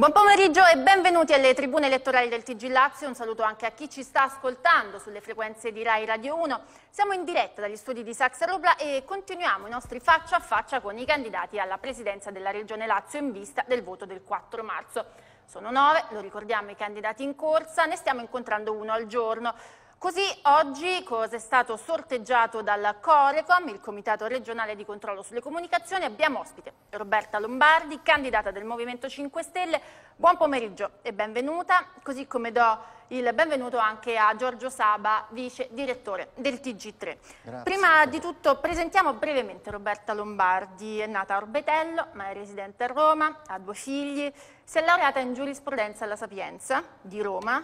Buon pomeriggio e benvenuti alle tribune elettorali del TG Lazio. Un saluto anche a chi ci sta ascoltando sulle frequenze di Rai Radio 1. Siamo in diretta dagli studi di Saxa Robla e continuiamo i nostri faccia a faccia con i candidati alla presidenza della Regione Lazio in vista del voto del 4 marzo. Sono nove, lo ricordiamo, i candidati in corsa, ne stiamo incontrando uno al giorno. Così oggi cosa è stato sorteggiato dal Corecom, il Comitato regionale di controllo sulle comunicazioni, abbiamo ospite Roberta Lombardi, candidata del Movimento 5 Stelle. Buon pomeriggio e benvenuta, così come do il benvenuto anche a Giorgio Saba, vice direttore del TG3. Grazie. Prima di tutto presentiamo brevemente Roberta Lombardi, è nata a Orbetello ma è residente a Roma, ha due figli, si è laureata in giurisprudenza alla Sapienza di Roma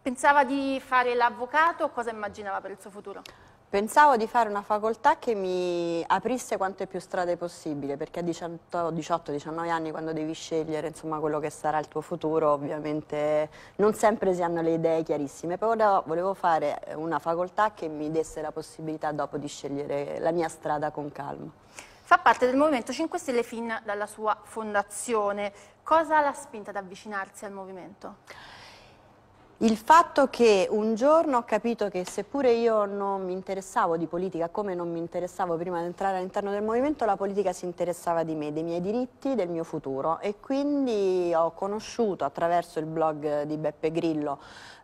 Pensava di fare l'avvocato o cosa immaginava per il suo futuro? Pensavo di fare una facoltà che mi aprisse quante più strade possibile, perché a 18-19 anni quando devi scegliere insomma, quello che sarà il tuo futuro, ovviamente non sempre si hanno le idee chiarissime, però volevo fare una facoltà che mi desse la possibilità dopo di scegliere la mia strada con calma. Fa parte del Movimento 5 Stelle fin dalla sua fondazione. Cosa l'ha spinta ad avvicinarsi al movimento? Il fatto che un giorno ho capito che seppure io non mi interessavo di politica, come non mi interessavo prima di entrare all'interno del movimento, la politica si interessava di me, dei miei diritti, del mio futuro e quindi ho conosciuto attraverso il blog di Beppe Grillo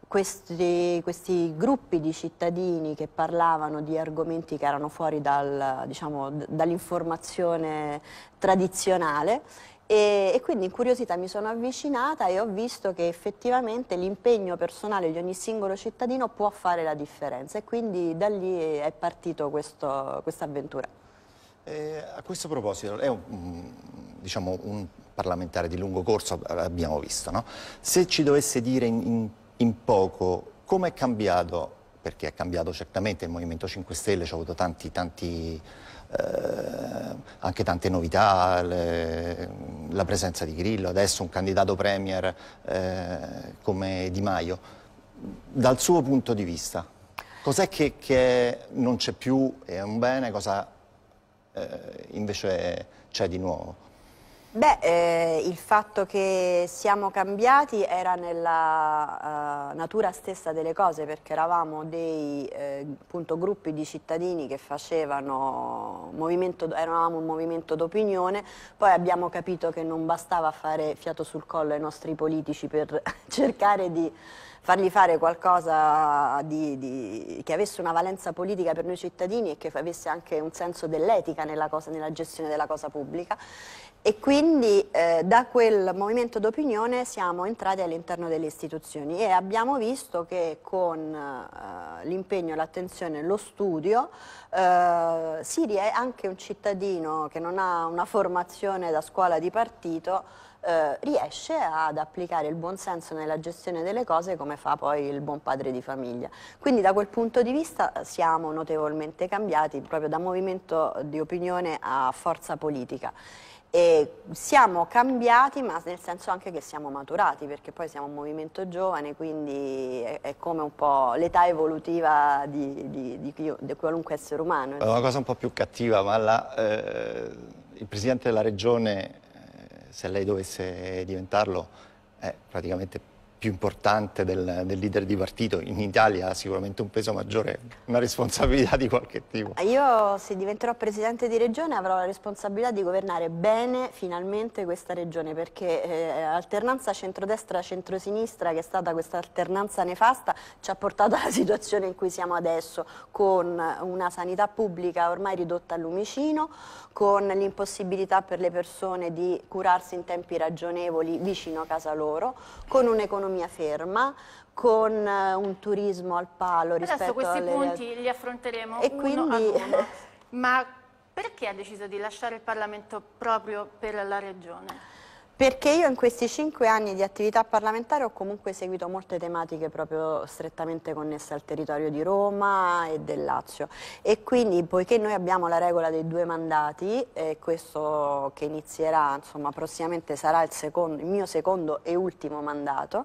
questi, questi, gruppi di cittadini che parlavano di argomenti che erano fuori dal, diciamo, dall'informazione tradizionale e, e, quindi curiosità mi sono avvicinata e ho visto che effettivamente l'impegno personale di ogni singolo cittadino può fare la differenza e quindi da lì è partito questa avventura. Eh, a questo proposito, è un, mm, diciamo, un, parlamentare di lungo corso, abbiamo visto, no? se ci dovesse dire in, in poco come è cambiato, perché è cambiato certamente il Movimento 5 Stelle, ci ha avuto tanti, tanti eh, anche tante novità, le, la presenza di Grillo, adesso un candidato premier eh, come Di Maio. Dal suo punto di vista, cos'è che, che, non c'è più, è un bene, cosa eh, invece c'è di nuovo? Beh, eh, il fatto che siamo cambiati era nella eh, natura stessa delle cose perché eravamo dei eh, appunto, gruppi di cittadini che facevano movimento, eravamo un movimento d'opinione, poi abbiamo capito che non bastava fare fiato sul collo ai nostri politici per cercare di fargli fare qualcosa di, di, che avesse una valenza politica per noi cittadini e che avesse anche un senso dell'etica nella, nella, gestione della cosa pubblica. E quindi eh, da quel movimento d'opinione siamo entrati all'interno delle istituzioni e abbiamo visto che con eh, l'impegno, l'attenzione e lo studio eh, Siri è anche un cittadino che non ha una formazione da scuola di partito eh, riesce ad applicare il buon senso nella gestione delle cose come fa poi il buon padre di famiglia. Quindi da quel punto di vista eh, siamo notevolmente cambiati proprio da movimento di opinione a forza politica. E siamo cambiati ma nel senso anche che siamo maturati perché poi siamo un movimento giovane quindi è, è come un po' l'età evolutiva di, di, di, di, qualunque essere umano una cosa un po' più cattiva ma la, eh, il presidente della regione se lei dovesse diventarlo, è eh, praticamente più importante del, del, leader di partito, in Italia ha sicuramente un peso maggiore, una responsabilità di qualche tipo. Ah, io se diventerò presidente di regione avrò la responsabilità di governare bene finalmente questa regione perché eh, alternanza centrodestra-centrosinistra che è stata questa alternanza nefasta ci ha portato alla situazione in cui siamo adesso con una sanità pubblica ormai ridotta al lumicino, con l'impossibilità per le persone di curarsi in tempi ragionevoli vicino a casa loro, con un'economia un'economia ferma, con eh, un turismo al palo rispetto Adesso questi alle... punti li affronteremo e uno quindi... uno. Ma perché ha deciso di lasciare il Parlamento proprio per la Regione? Perché io in questi cinque anni di attività parlamentare ho comunque seguito molte tematiche proprio strettamente connesse al territorio di Roma e del Lazio e quindi poiché noi abbiamo la regola dei due mandati e questo che inizierà insomma prossimamente sarà il, secondo, il mio secondo e ultimo mandato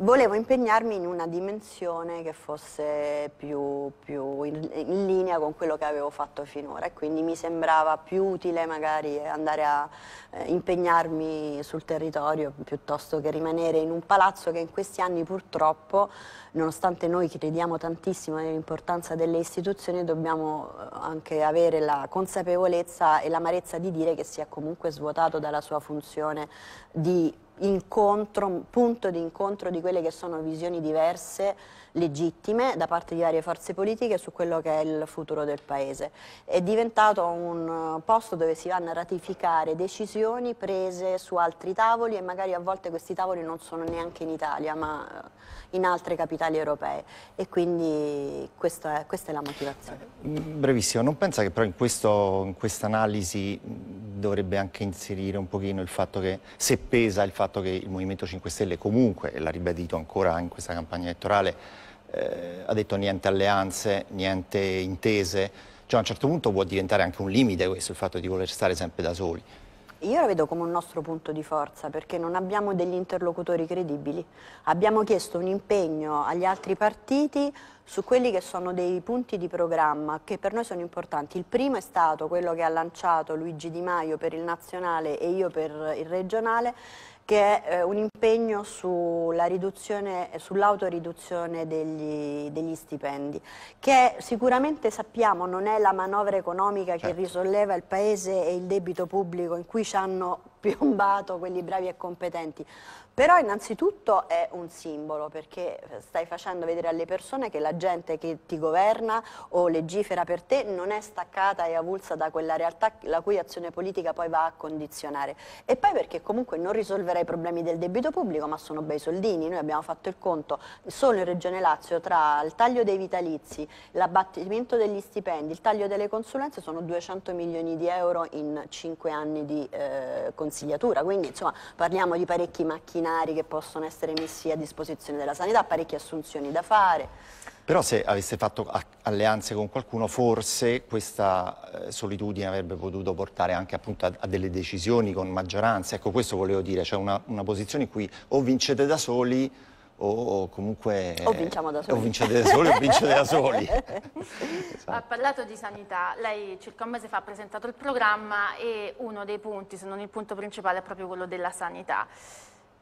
volevo impegnarmi in una dimensione che fosse più, più in, in, linea con quello che avevo fatto finora e quindi mi sembrava più utile magari andare a eh, impegnarmi sul territorio piuttosto che rimanere in un palazzo che in questi anni purtroppo, nonostante noi crediamo tantissimo nell'importanza delle istituzioni, dobbiamo eh, anche avere la consapevolezza e l'amarezza di dire che si è comunque svuotato dalla sua funzione di incontro, punto di incontro di quelle che sono visioni diverse legittime da parte di varie forze politiche su quello che è il futuro del Paese. È diventato un eh, posto dove si vanno a ratificare decisioni prese su altri tavoli e magari a volte questi tavoli non sono neanche in Italia ma eh, in altre capitali europee e quindi questa è, questa è la motivazione. Mm, brevissimo, non pensa che però in questa analisi mm, dovrebbe anche inserire un pochino il fatto che se pesa il fatto che il Movimento 5 Stelle comunque, e l'ha ribadito ancora in questa campagna elettorale, eh, ha detto niente alleanze, niente intese, cioè a un certo punto può diventare anche un limite questo, il fatto di voler stare sempre da soli. Io la vedo come un nostro punto di forza perché non abbiamo degli interlocutori credibili. Abbiamo chiesto un impegno agli altri partiti su quelli che sono dei punti di programma che per noi sono importanti. Il primo è stato quello che ha lanciato Luigi Di Maio per il nazionale e io per il regionale che è eh, un impegno sulla riduzione, sull'autoriduzione degli, degli, stipendi, che sicuramente sappiamo non è la manovra economica che certo. risolleva il Paese e il debito pubblico in cui ci hanno piombato quelli bravi e competenti. Però innanzitutto è un simbolo perché eh, stai facendo vedere alle persone che la gente che ti governa o legifera per te non è staccata e avulsa da quella realtà la cui azione politica poi va a condizionare. E poi perché comunque non risolverà i problemi del debito pubblico ma sono bei soldini, noi abbiamo fatto il conto solo in Regione Lazio tra il taglio dei vitalizi, l'abbattimento degli stipendi, il taglio delle consulenze sono 200 milioni di euro in 5 anni di eh, consulenze consigliatura, quindi insomma, parliamo di parecchi macchinari che possono essere messi a disposizione della sanità, parecchie assunzioni da fare. Però se aveste fatto alleanze con qualcuno, forse questa eh, solitudine avrebbe potuto portare anche appunto, a, delle decisioni con maggioranza. Ecco, questo volevo dire, cioè una, una posizione in cui o vincete da soli o comunque... O vinciamo da soli. O vincete da soli o vincete da soli. esatto. Ha parlato di sanità, lei circa un mese fa ha presentato il programma e uno dei punti, se non il punto principale, è proprio quello della sanità.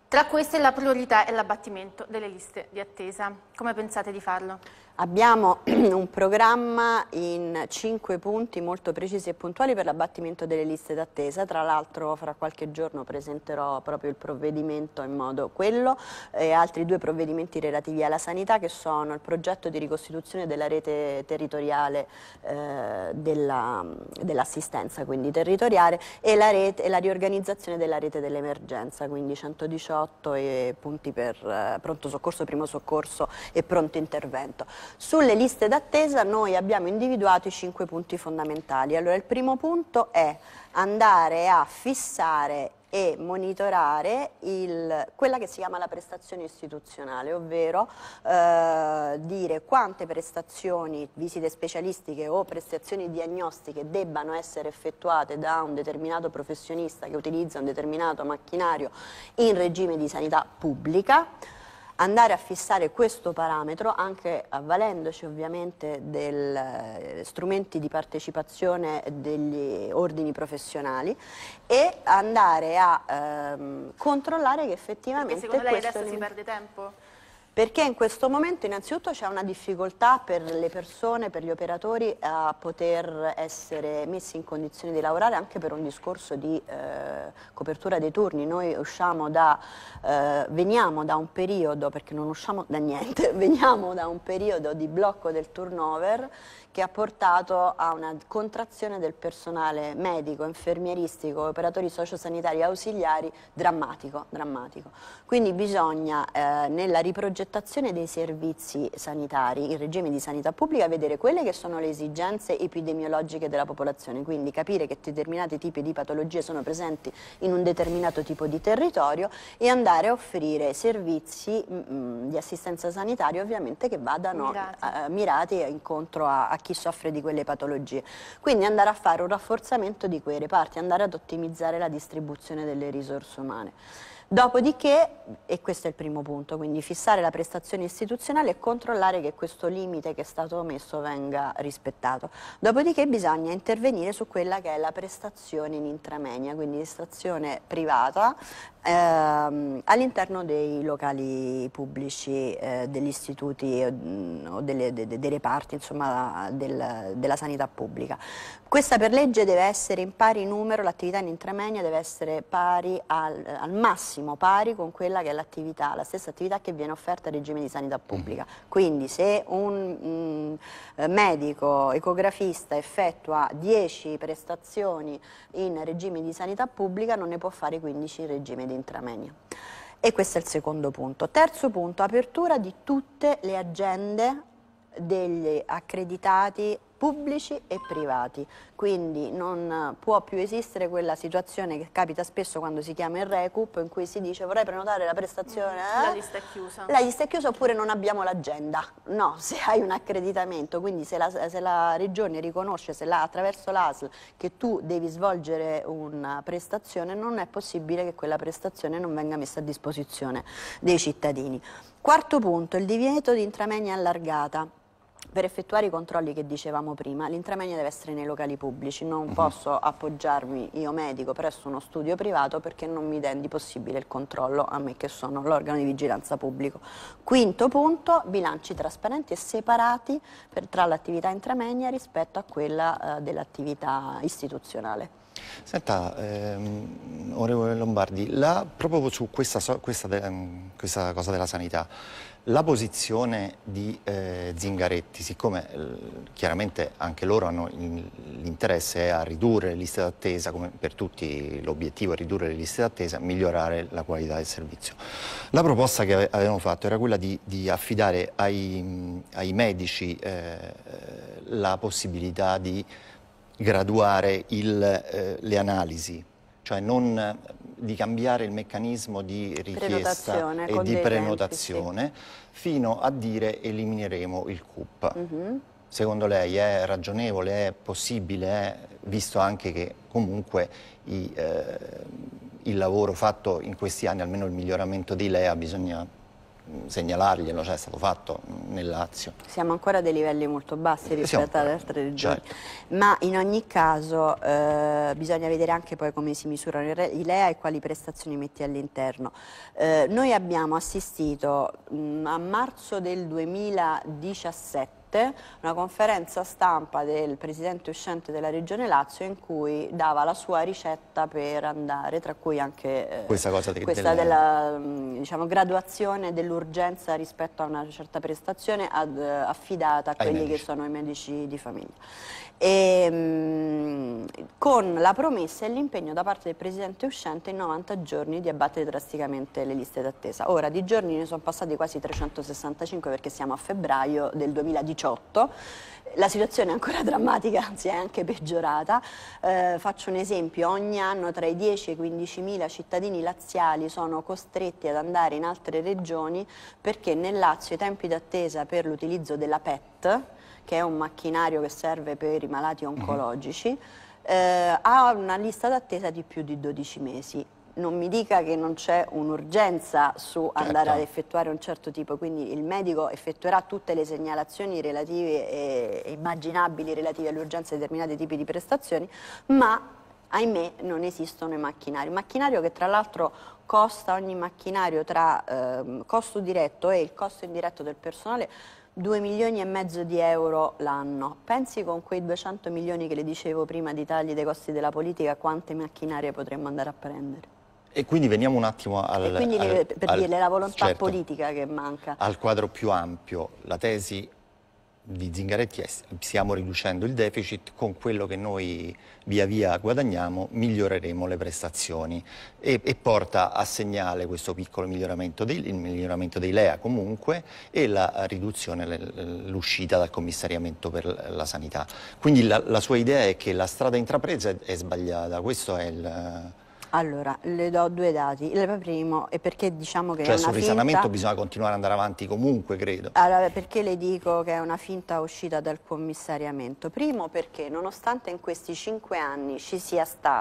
Tra queste la priorità è l'abbattimento delle liste di attesa. Come pensate di farlo? Abbiamo un programma in cinque punti molto precisi e puntuali per l'abbattimento delle liste d'attesa, tra l'altro fra qualche giorno presenterò proprio il provvedimento in modo quello e altri due provvedimenti relativi alla sanità che sono il progetto di ricostituzione della rete territoriale eh, dell'assistenza, dell quindi territoriale, e la, rete, e la, riorganizzazione della rete dell'emergenza, quindi 118 e punti per eh, pronto soccorso, primo soccorso e pronto intervento. Sulle liste d'attesa noi abbiamo individuato i cinque punti fondamentali. Allora, il primo punto è andare a fissare e monitorare il, quella che si chiama la prestazione istituzionale, ovvero eh, dire quante prestazioni, visite specialistiche o prestazioni diagnostiche debbano essere effettuate da un determinato professionista che utilizza un determinato macchinario in regime di sanità pubblica andare a fissare questo parametro anche avvalendoci ovviamente degli eh, strumenti di partecipazione degli ordini professionali e andare a ehm, controllare che effettivamente Perché secondo lei adesso si perde tempo? Perché in questo momento innanzitutto c'è una difficoltà per le persone, per gli operatori a poter essere messi in condizione di lavorare anche per un discorso di eh, copertura dei turni. Noi usciamo da, eh, veniamo da un periodo, perché non usciamo da niente, veniamo da un periodo di blocco del turnover che ha portato a una contrazione del personale medico, infermieristico, operatori sociosanitari ausiliari drammatico, drammatico. Quindi bisogna eh, nella riprogettazione progettazione dei servizi sanitari in regime di sanità pubblica vedere quelle che sono le esigenze epidemiologiche della popolazione, quindi capire che determinati tipi di patologie sono presenti in un determinato tipo di territorio e andare a offrire servizi mh, mm, mm, di assistenza sanitaria ovviamente che vadano mirati, a, eh, mirati incontro a, a chi soffre di quelle patologie. Quindi andare a fare un rafforzamento di quei reparti, andare ad ottimizzare la distribuzione delle risorse umane. Dopodiché, e questo è il primo punto, quindi fissare la prestazione istituzionale e controllare che questo limite che è stato messo venga rispettato. Dopodiché bisogna intervenire su quella che è la prestazione in intramenia, quindi prestazione privata ehm, all'interno dei locali pubblici, eh, degli istituti o, mm, o delle, de, de, dei reparti insomma, del, della sanità pubblica. Questa per legge deve essere in pari numero, l'attività in intramenia deve essere pari al, al massimo, pari con quella che è l'attività, la stessa attività che viene offerta a regime di sanità pubblica. Mm-hmm. Quindi se un mh, mm, medico ecografista effettua 10 prestazioni in regime di sanità pubblica non ne può fare 15 in regime di intramenia. E questo è il secondo punto. Terzo punto, apertura di tutte le agende degli accreditati pubblici e privati, quindi non può più esistere quella situazione che capita spesso quando si chiama il recup in cui si dice vorrei prenotare la prestazione mm, eh? la lista è chiusa la lista è chiusa oppure non abbiamo l'agenda no, se hai un accreditamento quindi se la, se la regione riconosce se la, attraverso l'ASL che tu devi svolgere una prestazione non è possibile che quella prestazione non venga messa a disposizione dei cittadini quarto punto, il divieto di intramenia allargata per effettuare i controlli che dicevamo prima, l'intramenia deve essere nei locali pubblici, non uh mhm. -huh. posso appoggiarmi io medico presso uno studio privato perché non mi rendi possibile il controllo a me che sono l'organo di vigilanza pubblico. Quinto punto, bilanci trasparenti e separati per, tra l'attività intramenia rispetto a quella eh, dell'attività istituzionale. Senta, ehm, onorevole Lombardi, la, proprio su questa, questa, de, ehm, questa cosa della sanità, la posizione di eh, Zingaretti, siccome eh, chiaramente anche loro hanno l'interesse a ridurre le liste d'attesa, come per tutti l'obiettivo è ridurre le liste d'attesa, migliorare la qualità del servizio. La proposta che ave avevano fatto era quella di, di affidare ai, ai medici eh, eh la possibilità di graduare il, eh, le analisi, cioè non di cambiare il meccanismo di richiesta e di prenotazione tempi, sì. fino a dire elimineremo il CUP. Mm -hmm. Secondo lei è ragionevole, è possibile, visto anche che comunque i, eh, il lavoro fatto in questi anni, almeno il miglioramento di LEA, bisogna segnalarglielo, cioè è stato fatto nel Lazio. Siamo ancora a dei livelli molto bassi rispetto ad altre regioni, certo. ma in ogni caso eh, bisogna vedere anche poi come si misurano i LEA e quali prestazioni metti all'interno. Eh, noi abbiamo assistito mh, a marzo del 2017 notte una conferenza stampa del presidente uscente della regione Lazio in cui dava la sua ricetta per andare, tra cui anche eh, questa, de questa delle... della mm, diciamo, graduazione dell'urgenza rispetto a una certa prestazione ad, eh, affidata a Ai quelli medici. che sono i medici di famiglia. E, ehm, con la promessa e l'impegno da parte del presidente uscente in 90 giorni di abbattere drasticamente le liste d'attesa. Ora di giorni ne sono passati quasi 365 perché siamo a febbraio del 2018 2018. La situazione è ancora drammatica, anzi è anche peggiorata. Eh, faccio un esempio, ogni anno tra i 10 e i 15 mila cittadini laziali sono costretti ad andare in altre regioni perché nel Lazio i tempi d'attesa per l'utilizzo della PET, che è un macchinario che serve per i malati mhm. oncologici, eh, ha una lista d'attesa di più di 12 mesi non mi dica che non c'è un'urgenza su eh, andare certo. ad effettuare un certo tipo, quindi il medico effettuerà tutte le segnalazioni relative e immaginabili relative all'urgenza di determinati tipi di prestazioni, ma ahimè non esistono i macchinari. Macchinario che tra l'altro costa ogni macchinario tra eh, costo diretto e il costo indiretto del personale 2 milioni e mezzo di euro l'anno. Pensi con quei 200 milioni che le dicevo prima di tagli dei costi della politica quante macchinarie potremmo andare a prendere? E quindi veniamo un attimo al... E quindi al, per al, dire, la volontà certo, politica che manca. Al quadro più ampio, la tesi di Zingaretti è stiamo riducendo il deficit, con quello che noi via via guadagniamo miglioreremo le prestazioni e, e porta a segnale questo piccolo miglioramento dei, il miglioramento dei LEA comunque e la riduzione, l'uscita dal commissariamento per la sanità. Quindi la, la, sua idea è che la strada intrapresa è sbagliata, questo è il allora, le do due dati. Il primo è perché diciamo che cioè, è una sul risanamento bisogna continuare ad andare avanti comunque, credo. Allora, perché le dico che è una finta uscita dal commissariamento? Primo perché nonostante in questi cinque anni ci sia stato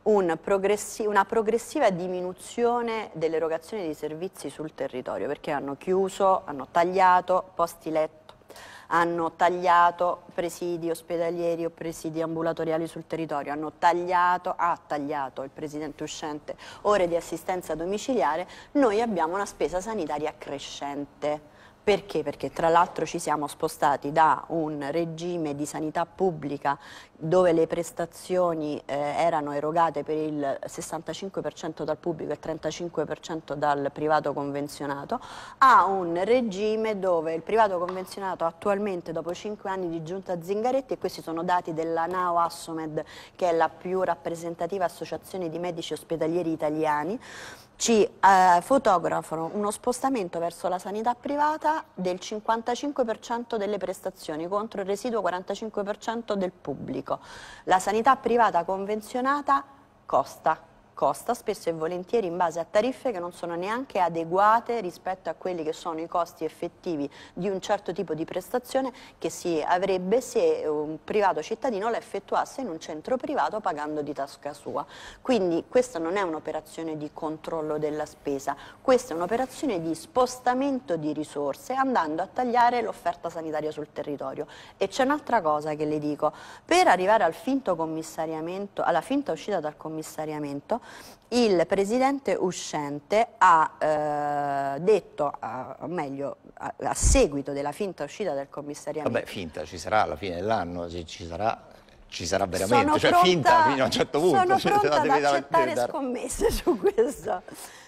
un progressi una progressiva diminuzione dell'erogazione di servizi sul territorio, perché hanno chiuso, hanno tagliato posti letto hanno tagliato presidi ospedalieri o presidi ambulatoriali sul territorio, hanno tagliato, ha tagliato il presidente uscente ore di assistenza domiciliare, noi abbiamo una spesa sanitaria crescente. Perché? Perché tra l'altro ci siamo spostati da un regime di sanità pubblica dove le prestazioni eh, erano erogate per il 65% dal pubblico e il 35% dal privato convenzionato a un regime dove il privato convenzionato attualmente dopo 5 anni di giunta Zingaretti e questi sono dati della NAO Assomed che è la più rappresentativa associazione di medici ospedalieri italiani ci eh, fotografano uno spostamento verso la sanità privata del 55% delle prestazioni contro il residuo 45% del pubblico. La sanità privata convenzionata costa costa spesso e volentieri in base a tariffe che non sono neanche adeguate rispetto a quelli che sono i costi effettivi di un certo tipo di prestazione che si avrebbe se un privato cittadino la effettuasse in un centro privato pagando di tasca sua. Quindi questa non è un'operazione di controllo della spesa, questa è un'operazione di spostamento di risorse andando a tagliare l'offerta sanitaria sul territorio. E c'è un'altra cosa che le dico, per arrivare al finto commissariamento, alla finta uscita dal commissariamento il presidente uscente ha eh, detto, a, o meglio, a, a, seguito della finta uscita del commissariamento. Vabbè, finta ci sarà alla fine dell'anno, ci sarà ci sarà veramente, sono cioè pronta, finta fino a un certo punto. Sono cioè, ad accettare dare... scommesse su questo,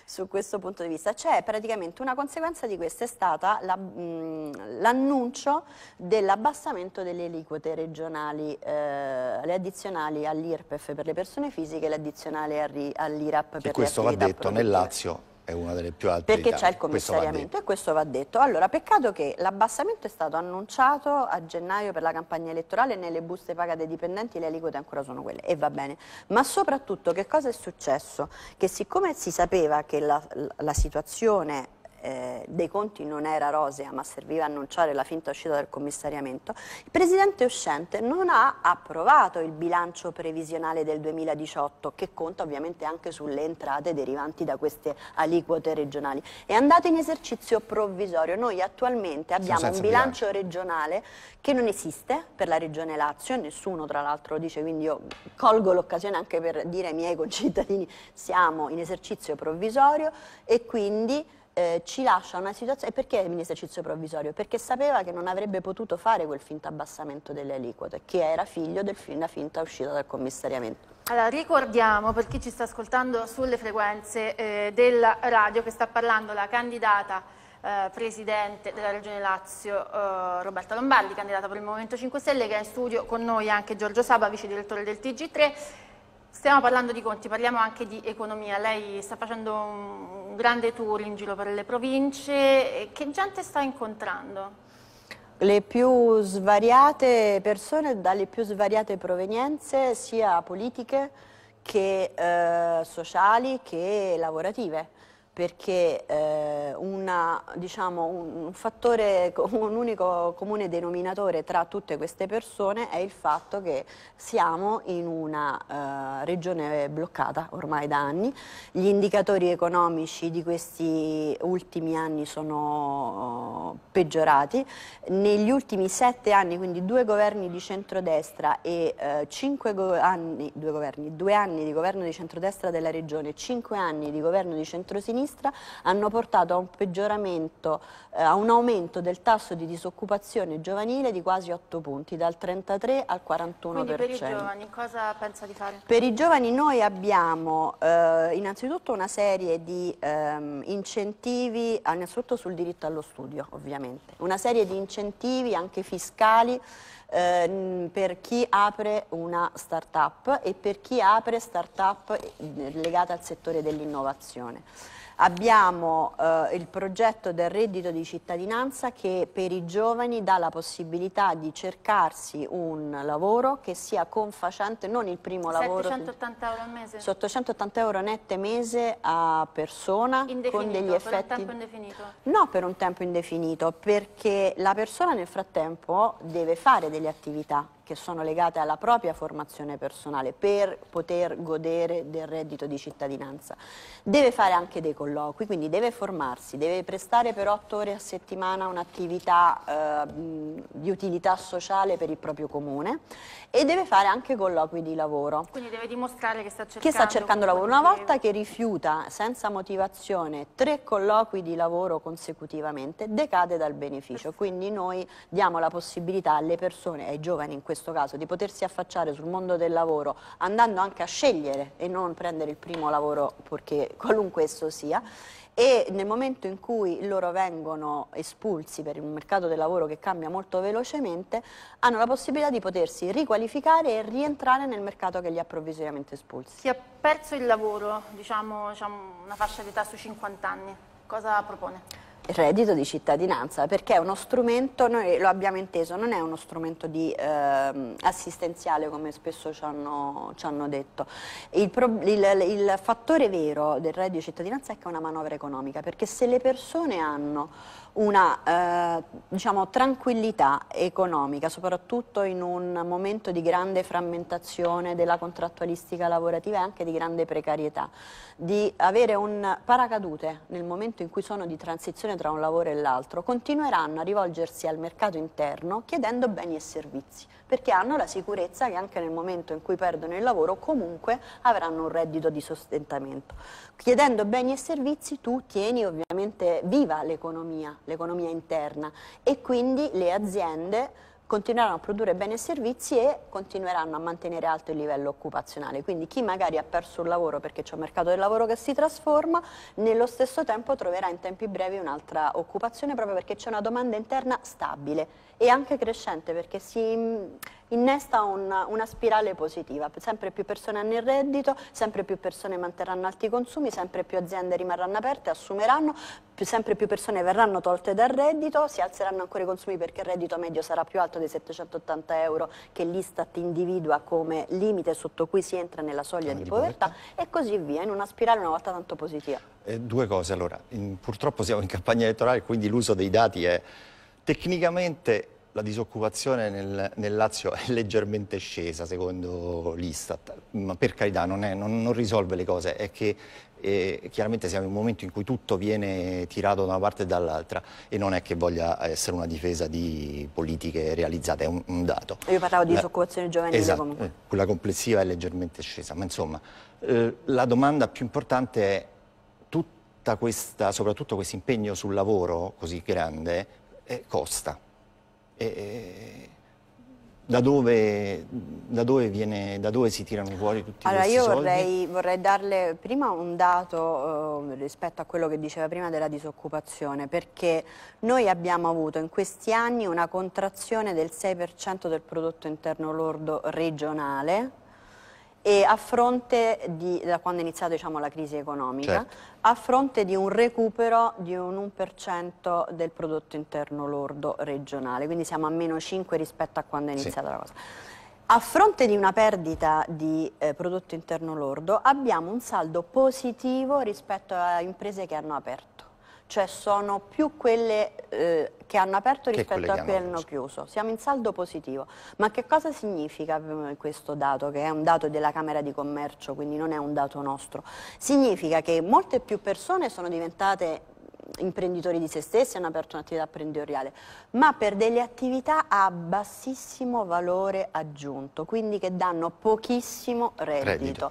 su questo, punto di vista. Cioè praticamente una conseguenza di questo è stata l'annuncio la, dell'abbassamento delle aliquote regionali, eh, le addizionali all'IRPEF per le persone fisiche e le addizionali all'IRAP per e le attività E questo va detto produttive. nel Lazio è una delle più alte Perché c'è il commissariamento questo e questo va detto. Allora, peccato che l'abbassamento è stato annunciato a gennaio per la campagna elettorale nelle buste pagate ai dipendenti le aliquote ancora sono quelle e va bene. Ma soprattutto che cosa è successo? Che siccome si sapeva che la, la situazione eh, dei conti non era rosea ma serviva annunciare la finta uscita del commissariamento, il presidente uscente non ha approvato il bilancio previsionale del 2018 che conta ovviamente anche sulle entrate derivanti da queste aliquote regionali. È andato in esercizio provvisorio. Noi attualmente abbiamo un bilancio, bilancio regionale che non esiste per la regione Lazio, nessuno tra l'altro lo dice, quindi io colgo l'occasione anche per dire ai miei concittadini siamo in esercizio provvisorio e quindi eh, ci lascia una situazione... E perché in esercizio provvisorio? Perché sapeva che non avrebbe potuto fare quel finto abbassamento delle aliquote, che era figlio della finta uscita dal commissariamento. Allora, ricordiamo per chi ci sta ascoltando sulle frequenze eh, della radio che sta parlando la candidata eh, presidente della Regione Lazio eh, Roberta Lombardi, candidata per il Movimento 5 Stelle, che è in studio con noi anche Giorgio Saba, vice direttore del TG3. Stiamo parlando di conti, parliamo anche di economia. Lei sta facendo un grande tour in giro per le province. Che gente sta incontrando? Le più svariate persone, dalle più svariate provenienze, sia politiche che eh, sociali che lavorative perché eh, una, diciamo, un, fattore, un unico comune denominatore tra tutte queste persone è il fatto che siamo in una eh, regione bloccata ormai da anni, gli indicatori economici di questi ultimi anni sono oh, peggiorati, negli ultimi sette anni, quindi due governi di centrodestra e eh, cinque go anni, due governi, due anni di governo di centrodestra della regione e cinque anni di governo di centrosinistra, sinistra hanno portato a un peggioramento, eh, a un aumento del tasso di disoccupazione giovanile di quasi 8 punti, dal 33 al 41%. Quindi per i giovani cosa pensa di fare? Per i giovani noi abbiamo eh, innanzitutto una serie di ehm, incentivi, ah, innanzitutto sul diritto allo studio ovviamente, una serie di incentivi anche fiscali ehm, per chi apre una start-up e per chi apre start-up eh, legata al settore dell'innovazione. Abbiamo eh, il progetto del reddito di cittadinanza che per i giovani dà la possibilità di cercarsi un lavoro che sia confacente, non il primo 780 lavoro. Euro mese. 780 euro nette mese a persona indefinito, con degli effetti. Per un tempo indefinito? No, per un tempo indefinito, perché la persona nel frattempo deve fare delle attività che sono legate alla propria formazione personale per poter godere del reddito di cittadinanza. Deve fare anche dei colloqui, quindi deve formarsi, deve prestare per otto ore a settimana un'attività eh, di utilità sociale per il proprio comune e deve fare anche colloqui di lavoro. Quindi deve dimostrare che sta cercando, che sta cercando lavoro. Una volta che rifiuta senza motivazione tre colloqui di lavoro consecutivamente decade dal beneficio, quindi noi diamo la possibilità alle persone, ai giovani in questo questo caso, di potersi affacciare sul mondo del lavoro andando anche a scegliere e non prendere il primo lavoro, purché qualunque esso sia, e nel momento in cui loro vengono espulsi per un mercato del lavoro che cambia molto velocemente, hanno la possibilità di potersi riqualificare e rientrare nel mercato che li ha provvisoriamente espulsi. Chi ha perso il lavoro, diciamo, diciamo una fascia di età su 50 anni, cosa propone? reddito di cittadinanza, perché è uno strumento, noi lo abbiamo inteso, non è uno strumento di, eh, assistenziale come spesso ci hanno, ci hanno detto. Il, pro, il, il, fattore vero del reddito di cittadinanza è che è una manovra economica, perché se le persone hanno una eh, diciamo, tranquillità economica, soprattutto in un momento di grande frammentazione della contrattualistica lavorativa e anche di grande precarietà, di avere un paracadute nel momento in cui sono di transizione tra un lavoro e l'altro, continueranno a rivolgersi al mercato interno chiedendo beni e servizi, perché hanno la sicurezza che anche nel momento in cui perdono il lavoro comunque avranno un reddito di sostentamento. Chiedendo beni e servizi tu tieni ovviamente viva l'economia, l'economia interna e quindi le aziende continueranno a produrre bene e servizi e continueranno a mantenere alto il livello occupazionale. Quindi chi magari ha perso un lavoro perché c'è un mercato del lavoro che si trasforma, nello stesso tempo troverà in tempi brevi un'altra occupazione proprio perché c'è una domanda interna stabile e anche crescente perché si innesta un, una spirale positiva, sempre più persone hanno il reddito, sempre più persone manterranno alti i consumi, sempre più aziende rimarranno aperte, assumeranno, più, sempre più persone verranno tolte dal reddito, si alzeranno ancora i consumi perché il reddito medio sarà più alto dei 780 euro che l'Istat individua come limite sotto cui si entra nella soglia di, di povertà, povertà, e così via, in una spirale una volta tanto positiva. Eh, due cose allora, in, purtroppo siamo in campagna elettorale quindi l'uso dei dati è tecnicamente la disoccupazione nel, nel, Lazio è leggermente scesa secondo l'Istat, ma per carità non, è, non, non risolve le cose, è che eh, chiaramente siamo in un momento in cui tutto viene tirato da una parte e dall'altra e non è che voglia essere una difesa di politiche realizzate, è un, un dato. Io parlavo di disoccupazione giovanile esatto, comunque. Eh, quella complessiva è leggermente scesa, ma insomma eh, la domanda più importante è tutta questa, soprattutto questo impegno sul lavoro così grande eh, costa eh, da, dove, da, dove viene, da, dove, si tirano fuori tutti allora, questi soldi? Allora io vorrei, darle prima un dato eh, rispetto a quello che diceva prima della disoccupazione perché noi abbiamo avuto in questi anni una contrazione del 6% del prodotto interno lordo regionale e a fronte di, da quando è iniziata diciamo, la crisi economica, certo. a fronte di un recupero di un 1% del prodotto interno lordo regionale, quindi siamo a meno 5 rispetto a quando è iniziata sì. la cosa. A fronte di una perdita di eh, prodotto interno lordo abbiamo un saldo positivo rispetto a imprese che hanno aperto cioè sono più quelle eh, che hanno aperto rispetto che a quelle che hanno chiuso. Siamo in saldo positivo. Ma che cosa significa eh, questo dato, che è un dato della Camera di Commercio, quindi non è un dato nostro? Significa che molte più persone sono diventate imprenditori di se stessi, hanno aperto un'attività imprenditoriale, ma per delle attività a bassissimo valore aggiunto, quindi che danno pochissimo reddito. reddito.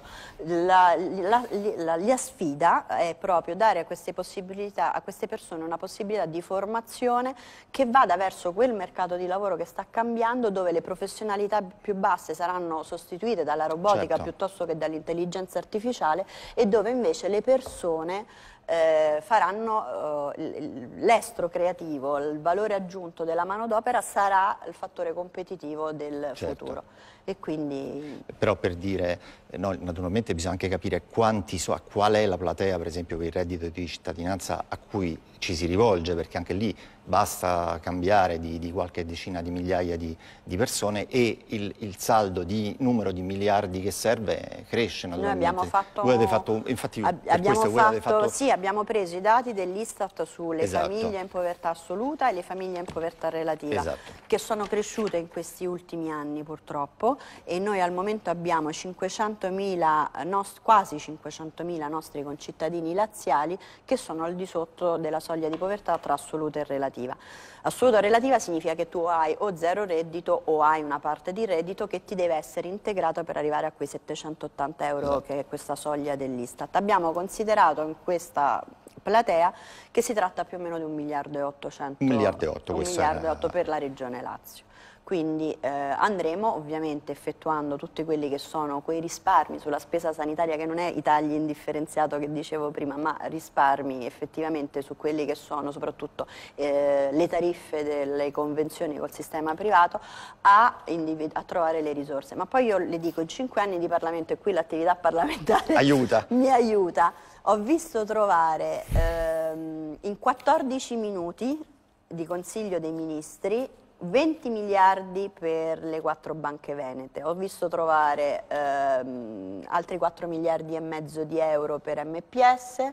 La, la, la, la, sfida è proprio dare a queste, a queste persone una possibilità di formazione che vada verso quel mercato di lavoro che sta cambiando, dove le professionalità più basse saranno sostituite dalla robotica certo. piuttosto che dall'intelligenza artificiale e dove invece le persone eh, faranno eh, l'estro creativo, il valore aggiunto della manodopera sarà il fattore competitivo del certo. futuro e quindi... Però per dire, no, naturalmente bisogna anche capire quanti, qual è la platea per esempio per il reddito di cittadinanza a cui ci si rivolge, perché anche lì basta cambiare di, di qualche decina di migliaia di, di persone e il, il, saldo di numero di miliardi che serve cresce naturalmente. Noi abbiamo fatto... Voi avete fatto infatti, abbiamo questo, fatto, fatto... Sì, abbiamo preso i dati dell'Istat sulle esatto. famiglie in povertà assoluta e le famiglie in povertà relativa, esatto. che sono cresciute in questi ultimi anni purtroppo e noi al momento abbiamo 500.000, nost quasi 500.000 nostri concittadini laziali che sono al di sotto della soglia di povertà tra assoluta e relativa. Assoluta e relativa significa che tu hai o zero reddito o hai una parte di reddito che ti deve essere integrata per arrivare a quei 780 euro esatto. che è questa soglia dell'Istat. Abbiamo considerato in questa platea che si tratta più o meno di 1 miliardo e 800 un miliardo e 8 per la regione Lazio. Quindi eh, andremo ovviamente effettuando tutti quelli che sono quei risparmi sulla spesa sanitaria che non è i tagli indifferenziato che dicevo prima, ma risparmi effettivamente su quelli che sono soprattutto eh, le tariffe delle convenzioni col sistema privato a, a, trovare le risorse. Ma poi io le dico, in cinque anni di Parlamento e qui l'attività parlamentare aiuta. mi aiuta, ho visto trovare ehm, in 14 minuti di Consiglio dei Ministri 20 miliardi per le quattro banche venete, ho visto trovare ehm, altri 4 miliardi e mezzo di euro per MPS,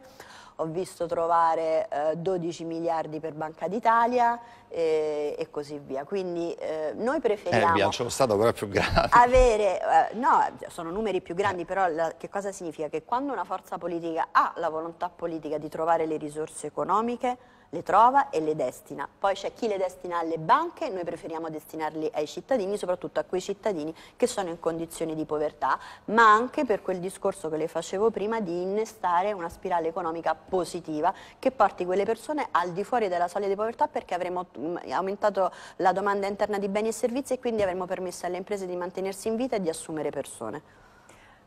ho visto trovare eh, 12 miliardi per Banca d'Italia, eh, e così via. Quindi eh, noi eh, preferiamo... Eh, bilancio lo Stato però è più grande. Avere, eh, no, sono numeri più grandi, eh. però la, che cosa significa? Che quando una forza politica ha la volontà politica di trovare le risorse economiche, le trova e le destina. Poi c'è chi le destina alle banche, noi preferiamo destinarli ai cittadini, soprattutto a quei cittadini che sono in condizioni di povertà, ma anche per quel discorso che le facevo prima di innestare una spirale economica positiva che porti quelle persone al di fuori della soglia di povertà perché avremo aumentato la domanda interna di beni e servizi e quindi avremmo permesso alle imprese di mantenersi in vita e di assumere persone.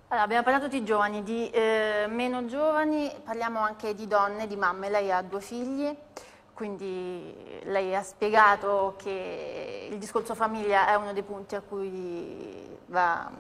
Allora, abbiamo parlato di giovani, di eh, meno giovani, parliamo anche di donne, di mamme. Lei ha due figli, quindi lei ha spiegato che il discorso famiglia è uno dei punti a cui va,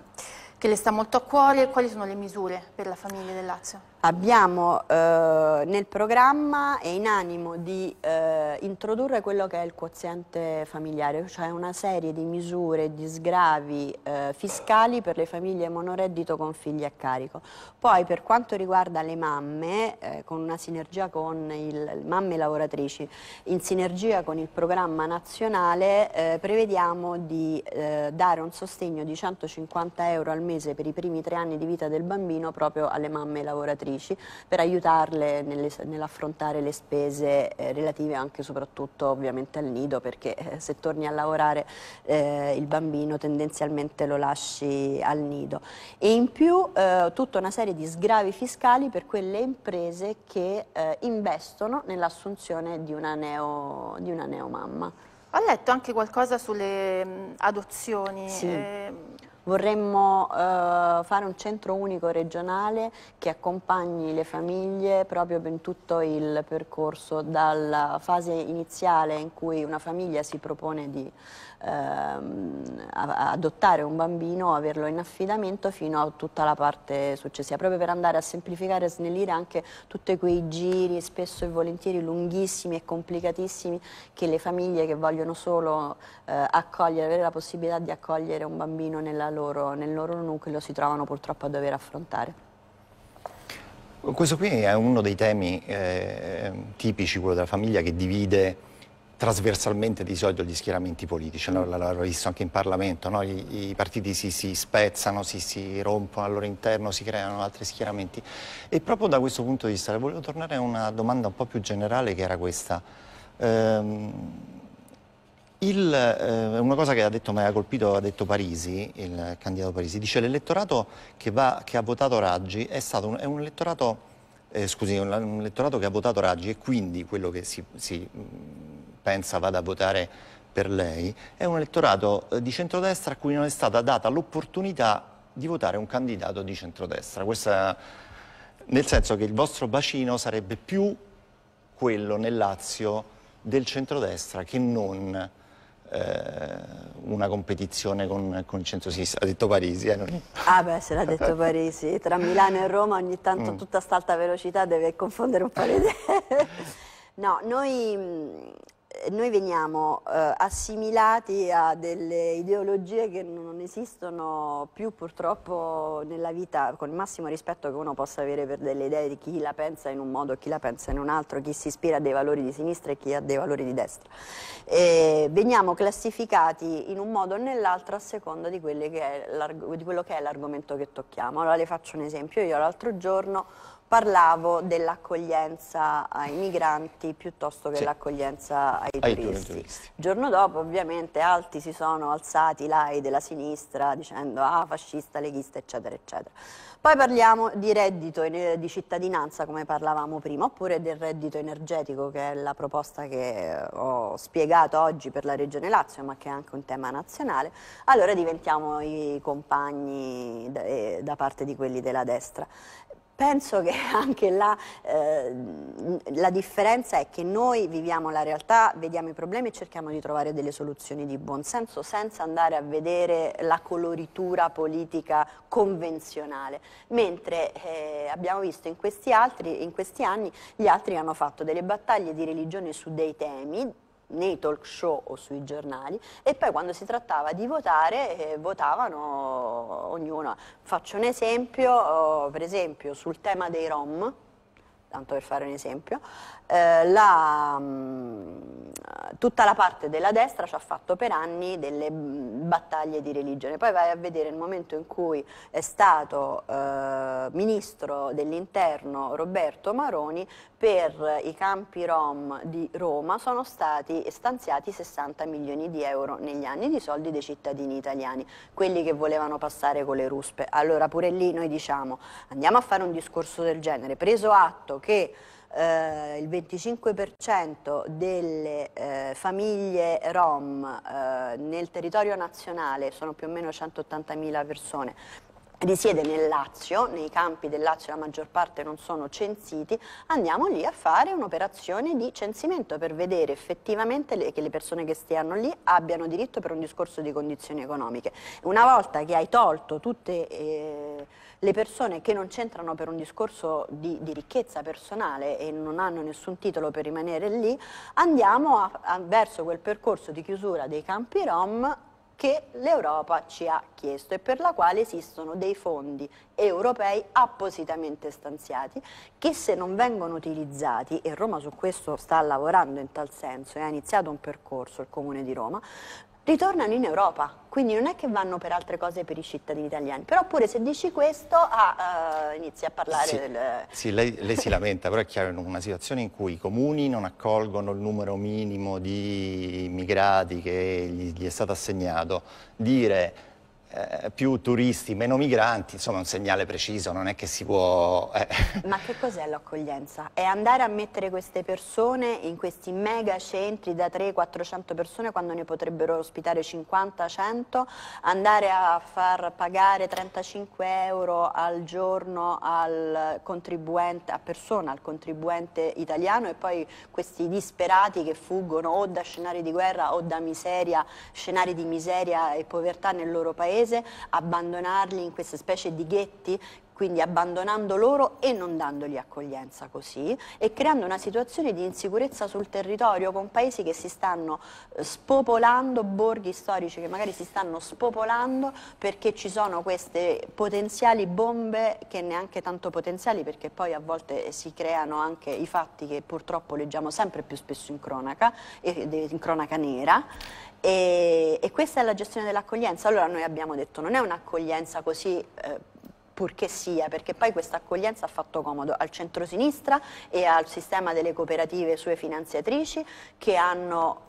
che le sta molto a cuore. Quali sono le misure per la famiglia del Lazio? Abbiamo eh, nel programma e in animo di eh, introdurre quello che è il quoziente familiare, cioè una serie di misure di sgravi eh, fiscali per le famiglie monoreddito con figli a carico. Poi per quanto riguarda le mamme, eh, con una sinergia con il mamme lavoratrici, in sinergia con il programma nazionale, eh, prevediamo di eh, dare un sostegno di 150 euro al mese per i primi tre anni di vita del bambino proprio alle mamme lavoratrici lavoratrici per aiutarle nell'affrontare le spese eh, relative anche e soprattutto ovviamente al nido perché eh, se torni a lavorare eh, il bambino tendenzialmente lo lasci al nido e in più eh, tutta una serie di sgravi fiscali per quelle imprese che eh, investono nell'assunzione di una neo, di una neomamma. Ho letto anche qualcosa sulle adozioni. Sì. Eh, Vorremmo eh, fare un centro unico regionale che accompagni le famiglie proprio in tutto il percorso, dalla fase iniziale in cui una famiglia si propone di ehm, adottare un bambino, averlo in affidamento fino a tutta la parte successiva, proprio per andare a semplificare e snellire anche tutti quei giri spesso e volentieri lunghissimi e complicatissimi che le famiglie che vogliono solo eh, accogliere, avere la possibilità di accogliere un bambino loro, nel loro nucleo si trovano purtroppo a dover affrontare. Questo qui è uno dei temi eh, tipici, quello della famiglia, che divide trasversalmente di solito gli schieramenti politici, no? Mm. visto anche in Parlamento, no? I, I, partiti si, si spezzano, si, si, rompono al loro interno, si creano altri schieramenti e proprio da questo punto di vista volevo tornare a una domanda un po' più generale che era questa. Ehm, il, eh, una cosa che ha detto, mi ha colpito, ha detto Parisi, il candidato Parisi, dice l'elettorato che, che, ha votato Raggi è stato un, è un elettorato eh, scusi, un, un elettorato che ha votato Raggi e quindi quello che si, si pensa vada a votare per lei, è un elettorato eh, di centrodestra a cui non è stata data l'opportunità di votare un candidato di centrodestra. Questa, nel senso che il vostro bacino sarebbe più quello nel Lazio del centrodestra che non eh, una competizione con, con il centro-sinistra, ha detto Parisi. Eh, non... Ah beh, se l'ha detto Parisi, tra Milano e Roma ogni tanto mm. tutta sta velocità deve confondere un po' le idee. no, noi noi veniamo eh, assimilati a delle ideologie che non esistono più purtroppo nella vita, con il massimo rispetto che uno possa avere per delle idee di chi la pensa in un modo, chi la pensa in un altro, chi si ispira a dei valori di sinistra e chi ha dei valori di destra. E veniamo classificati in un modo o nell'altro a seconda di, che di quello che è l'argomento che tocchiamo. Allora le faccio un esempio, io l'altro giorno parlavo dell'accoglienza ai migranti piuttosto che sì. l'accoglienza ai, ai, turisti. Il giorno dopo ovviamente alti si sono alzati l'AI della sinistra dicendo ah fascista, leghista eccetera eccetera. Poi parliamo di reddito di cittadinanza come parlavamo prima oppure del reddito energetico che è la proposta che eh, ho spiegato oggi per la Regione Lazio ma che è anche un tema nazionale. Allora diventiamo i compagni da, eh, da parte di quelli della destra penso che anche là eh, la differenza è che noi viviamo la realtà, vediamo i problemi e cerchiamo di trovare delle soluzioni di buonsenso senza andare a vedere la coloritura politica convenzionale, mentre eh, abbiamo visto in questi, altri, in questi anni gli altri hanno fatto delle battaglie di religione su dei temi nei talk show o sui giornali e poi quando si trattava di votare eh, votavano ognuno. Faccio un esempio, oh, per esempio sul tema dei Rom, tanto per fare un esempio, eh, la, mh, mm, tutta la parte della destra ci ha fatto per anni delle mm, battaglie di religione. Poi vai a vedere il momento in cui è stato eh, ministro dell'interno Roberto Maroni per i campi rom di Roma sono stati stanziati 60 milioni di euro negli anni di soldi dei cittadini italiani, quelli che volevano passare con le ruspe. Allora pure lì noi diciamo andiamo a fare un discorso del genere, preso atto che eh, il 25% delle eh, famiglie rom eh, nel territorio nazionale, sono più o meno 180.000 persone, risiede nel Lazio, nei campi del Lazio la maggior parte non sono censiti, andiamo lì a fare un'operazione di censimento per vedere effettivamente le, che le persone che stiano lì abbiano diritto per un discorso di condizioni economiche. Una volta che hai tolto tutte... Eh, le persone che non c'entrano per un discorso di, di, ricchezza personale e non hanno nessun titolo per rimanere lì, andiamo a, a, verso quel percorso di chiusura dei campi Rom che l'Europa ci ha chiesto e per la quale esistono dei fondi europei appositamente stanziati che se non vengono utilizzati, e Roma su questo sta lavorando in tal senso e ha iniziato un percorso il Comune di Roma, ritornano in Europa. Quindi non è che vanno per altre cose per i cittadini italiani. Però pure se dici questo ah, uh, inizi a parlare sì, del... Sì, lei, lei si lamenta, però è chiaro in una situazione in cui i comuni non accolgono il numero minimo di immigrati che gli, gli è stato assegnato, dire eh, più turisti, meno migranti, insomma è un segnale preciso, non è che si può... Eh. Ma che cos'è l'accoglienza? È andare a mettere queste persone in questi mega centri da 300-400 persone quando ne potrebbero ospitare 50-100, andare a far pagare 35 euro al giorno al contribuente, a persona, al contribuente italiano e poi questi disperati che fuggono o da scenari di guerra o da miseria, scenari di miseria e povertà nel loro paese paese, abbandonarli in queste specie di ghetti quindi abbandonando loro e non dandogli accoglienza così e creando una situazione di insicurezza sul territorio con paesi che si stanno eh, spopolando, borghi storici che magari si stanno spopolando perché ci sono queste potenziali bombe che neanche tanto potenziali perché poi a volte si creano anche i fatti che purtroppo leggiamo sempre più spesso in cronaca, eh, in cronaca nera e, e questa è la gestione dell'accoglienza. Allora noi abbiamo detto non è un'accoglienza così eh, purché sia, perché poi questa accoglienza ha fatto comodo al centrosinistra e al sistema delle cooperative sue finanziatrici che hanno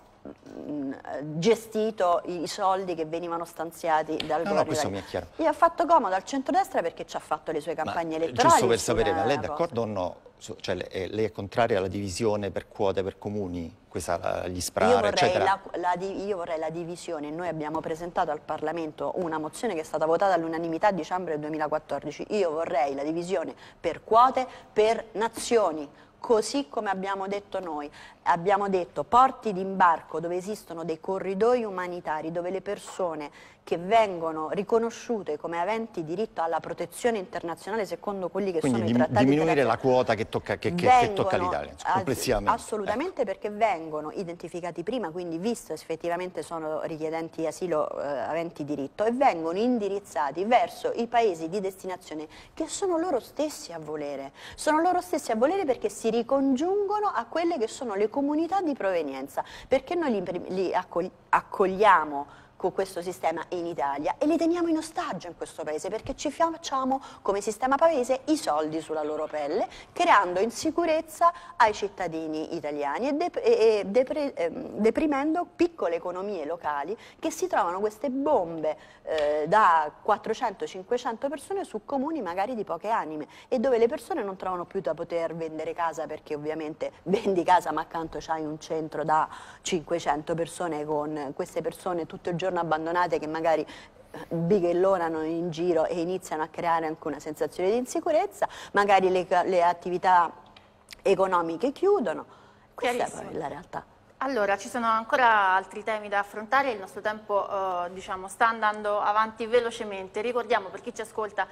mm, gestito i soldi che venivano stanziati dal no, governo. No, Gli ha fatto comodo al centrodestra perché ci ha fatto le sue campagne ma, elettorali. Giusto per sapere, ma lei è d'accordo o no? cioè eh, lei è contraria alla divisione per quote, per comuni, questa, gli SPRAR, eccetera? La, la, io vorrei la divisione. Noi abbiamo presentato al Parlamento una mozione che è stata votata all'unanimità a dicembre 2014. Io vorrei la divisione per quote, per nazioni, così come abbiamo detto noi. Abbiamo detto porti d'imbarco dove esistono dei corridoi umanitari, dove le persone che vengono riconosciute come aventi diritto alla protezione internazionale secondo quelli che Quindi sono i trattati diminuire la quota che tocca, che, che, che tocca l'Italia complessivamente assolutamente ecco. perché vengono identificati prima quindi visto effettivamente sono richiedenti asilo eh, aventi diritto e vengono indirizzati verso i paesi di destinazione che sono loro stessi a volere sono loro stessi a volere perché si ricongiungono a quelle che sono le comunità di provenienza perché noi li, li accogli accogliamo con questo sistema in Italia e li teniamo in ostaggio in questo paese perché ci facciamo come sistema paese i soldi sulla loro pelle creando insicurezza ai cittadini italiani e, dep e depre ehm, deprimendo piccole economie locali che si trovano queste bombe eh, da 400-500 persone su comuni magari di poche anime e dove le persone non trovano più da poter vendere casa perché ovviamente vendi casa ma accanto c'hai un centro da 500 persone con queste persone tutto il giorno giorno abbandonate che magari eh, bighellonano in giro e iniziano a creare anche una sensazione di insicurezza, magari le, le attività economiche chiudono, questa è poi la realtà. Allora, ci sono ancora altri temi da affrontare, il nostro tempo eh, diciamo, sta andando avanti velocemente. Ricordiamo per chi ci ascolta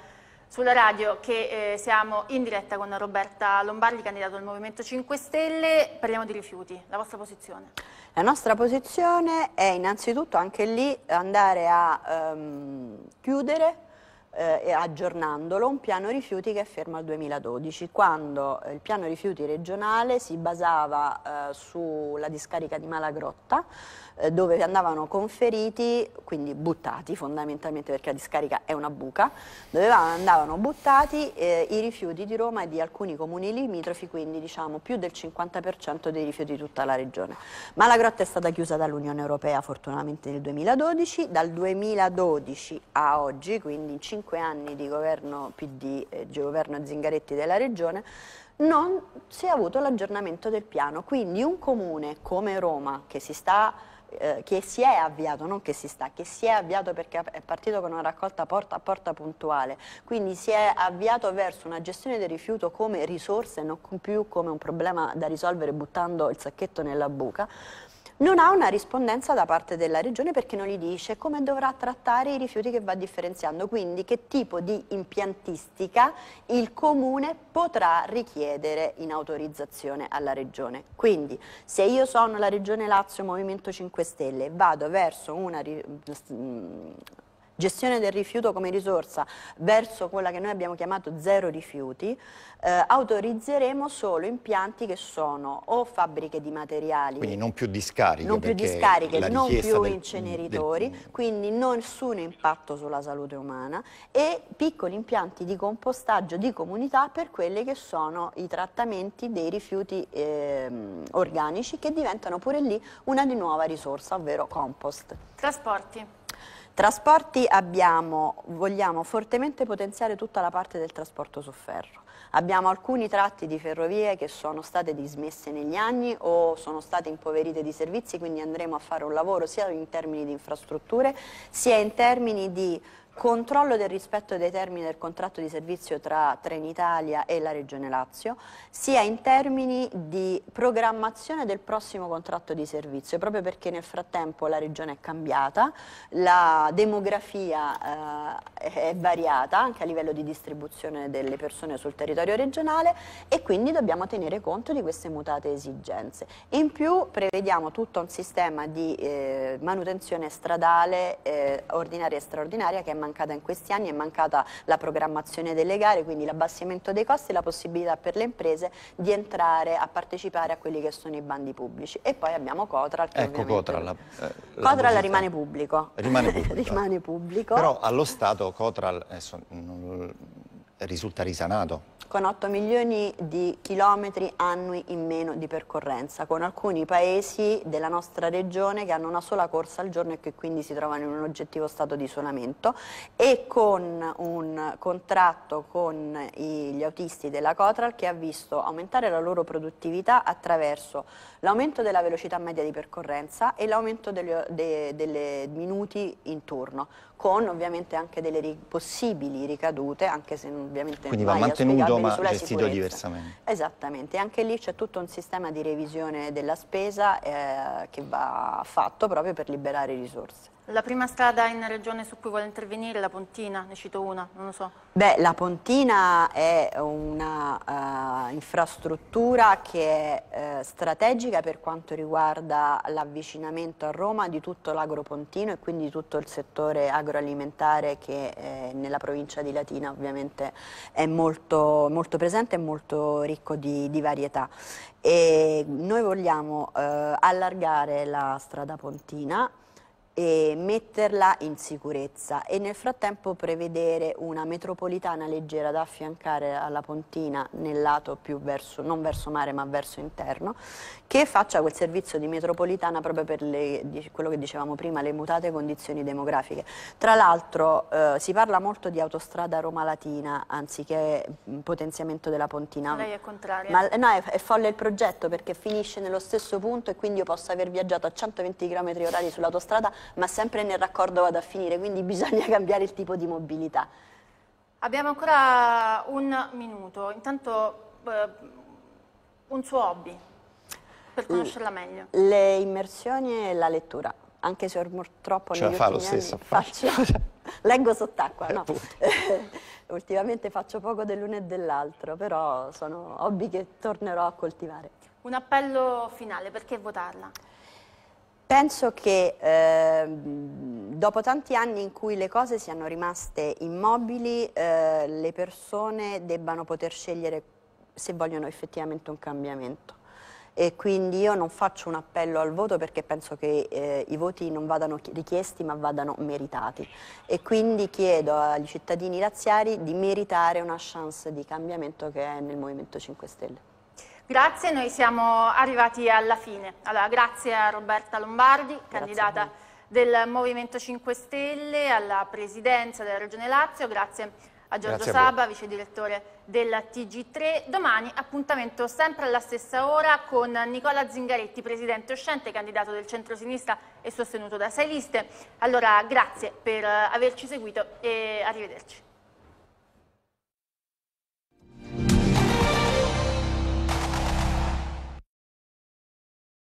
sulla radio che eh, siamo in diretta con Roberta Lombardi, candidato al Movimento 5 Stelle, parliamo di rifiuti, la vostra posizione. La nostra posizione è innanzitutto anche lì andare a ehm, chiudere eh, aggiornandolo un piano rifiuti che è fermo al 2012, quando eh, il piano rifiuti regionale si basava eh, sulla discarica di Malagrotta, eh, dove andavano conferiti, quindi buttati fondamentalmente perché la discarica è una buca, dove andavano buttati eh, i rifiuti di Roma e di alcuni comuni limitrofi, quindi diciamo più del 50% dei rifiuti di tutta la regione. Ma la grotta è stata chiusa dall'Unione Europea fortunatamente nel 2012, dal 2012 a oggi, quindi in 5 anni di governo PD e eh, di governo Zingaretti della regione, non si è avuto l'aggiornamento del piano, quindi un comune come Roma che si sta eh, che si è avviato, non che si sta, che si è avviato perché è partito con una raccolta porta a porta puntuale, quindi si è avviato verso una gestione del rifiuto come risorsa e non più come un problema da risolvere buttando il sacchetto nella buca, non ha una rispondenza da parte della regione perché non gli dice come dovrà trattare i rifiuti che va differenziando, quindi che tipo di impiantistica il comune potrà richiedere in autorizzazione alla regione. Quindi se io sono la regione Lazio Movimento 5 Stelle e vado verso una gestione del rifiuto come risorsa verso quella che noi abbiamo chiamato zero rifiuti, eh, autorizzeremo solo impianti che sono o fabbriche di materiali. Quindi non più discariche. Non più discariche, non più del, inceneritori, del... quindi nessun impatto sulla salute umana e piccoli impianti di compostaggio di comunità per quelli che sono i trattamenti dei rifiuti eh, organici che diventano pure lì una di nuova risorsa, ovvero compost. Trasporti. Trasporti abbiamo, vogliamo fortemente potenziare tutta la parte del trasporto su ferro. Abbiamo alcuni tratti di ferrovie che sono state dismesse negli anni o sono state impoverite di servizi, quindi andremo a fare un lavoro sia in termini di infrastrutture sia in termini di controllo del rispetto dei termini del contratto di servizio tra Trenitalia e la Regione Lazio, sia in termini di programmazione del prossimo contratto di servizio, proprio perché nel frattempo la Regione è cambiata, la demografia eh, è variata anche a livello di distribuzione delle persone sul territorio regionale e quindi dobbiamo tenere conto di queste mutate esigenze. In più prevediamo tutto un sistema di eh, manutenzione stradale eh, ordinaria e straordinaria che è mancato mancata in questi anni, è mancata la programmazione delle gare, quindi l'abbassamento dei costi e la possibilità per le imprese di entrare a partecipare a quelli che sono i bandi pubblici. E poi abbiamo Cotral che ecco, Cotral, la, eh, la Cotral rimane pubblico. Rimane pubblico. rimane pubblico. Però allo Stato Cotral adesso, risulta risanato con 8 milioni di chilometri annui in meno di percorrenza, con alcuni paesi della nostra regione che hanno una sola corsa al giorno e che quindi si trovano in un oggettivo stato di isolamento e con un contratto con gli autisti della Cotral che ha visto aumentare la loro produttività attraverso l'aumento della velocità media di percorrenza e l'aumento dei de, minuti in turno con ovviamente anche delle ri possibili ricadute, anche se ovviamente Quindi va mantenuto ma gestito sicurezza. diversamente. Esattamente, anche lì c'è tutto un sistema di revisione della spesa eh, che va fatto proprio per liberare risorse. La prima strada in regione su cui vuole intervenire è la Pontina, ne cito una, non lo so. Beh, la Pontina è un'infrastruttura eh, uh, che è uh, strategica per quanto riguarda l'avvicinamento a Roma di tutto l'agro-pontino e quindi di tutto il settore agroalimentare che eh, nella provincia di Latina ovviamente è molto, molto presente e molto ricco di, di varietà. E noi vogliamo eh, allargare la strada Pontina e metterla in sicurezza e nel frattempo prevedere una metropolitana leggera da affiancare alla pontina nel lato più verso, non verso mare ma verso interno che faccia quel servizio di metropolitana proprio per le, quello che dicevamo prima, le mutate condizioni demografiche. Tra l'altro eh, si parla molto di autostrada Roma Latina anziché mm, potenziamento della pontina. Lei è contraria. Ma no, è, è folle il progetto perché finisce nello stesso punto e quindi io posso aver viaggiato a 120 km orari sull'autostrada ma sempre nel raccordo vado a finire, quindi bisogna cambiare il tipo di mobilità. Abbiamo ancora un minuto, intanto eh, un suo hobby per conoscerla meglio. Le immersioni e la lettura, anche se purtroppo Ce negli fa lo stesso, faccio, leggo sott'acqua, no. ultimamente faccio poco dell'uno e dell'altro, però sono hobby che tornerò a coltivare. Un appello finale, perché votarla? Penso che eh, dopo tanti anni in cui le cose siano rimaste immobili, eh, le persone debbano poter scegliere se vogliono effettivamente un cambiamento. E quindi io non faccio un appello al voto perché penso che eh, i voti non vadano richiesti ma vadano meritati e quindi chiedo agli cittadini laziari di meritare una chance di cambiamento che è nel Movimento 5 Stelle. Grazie, noi siamo arrivati alla fine. Allora, grazie a Roberta Lombardi, grazie candidata del Movimento 5 Stelle alla presidenza della Regione Lazio, grazie a Giorgio grazie Saba, a vice direttore del TG3. Domani appuntamento sempre alla stessa ora con Nicola Zingaretti, presidente uscente, candidato del centro-sinistra e sostenuto da sei liste. Allora, grazie per averci seguito e arrivederci.